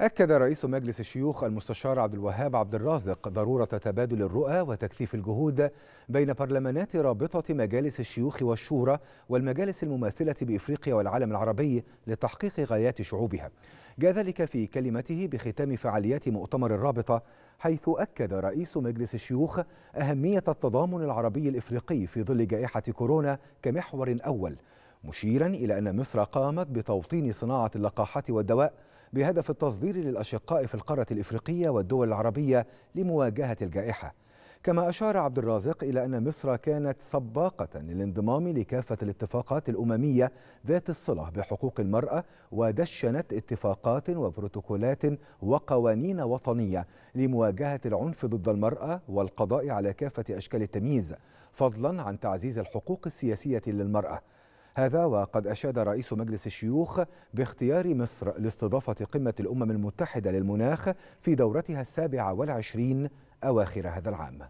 أكد رئيس مجلس الشيوخ المستشار عبد الوهاب عبد الرازق ضرورة تبادل الرؤى وتكثيف الجهود بين برلمانات رابطة مجالس الشيوخ والشورى والمجالس المماثلة بإفريقيا والعالم العربي لتحقيق غايات شعوبها. جاء ذلك في كلمته بختام فعاليات مؤتمر الرابطة حيث أكد رئيس مجلس الشيوخ أهمية التضامن العربي الإفريقي في ظل جائحة كورونا كمحور أول مشيرا إلى أن مصر قامت بتوطين صناعة اللقاحات والدواء بهدف التصدير للأشقاء في القارة الإفريقية والدول العربية لمواجهة الجائحة كما أشار عبد الرازق إلى أن مصر كانت سباقة للانضمام لكافة الاتفاقات الأممية ذات الصلة بحقوق المرأة ودشنت اتفاقات وبروتوكولات وقوانين وطنية لمواجهة العنف ضد المرأة والقضاء على كافة أشكال التمييز فضلا عن تعزيز الحقوق السياسية للمرأة هذا وقد أشاد رئيس مجلس الشيوخ باختيار مصر لاستضافة قمة الأمم المتحدة للمناخ في دورتها السابعة والعشرين أواخر هذا العام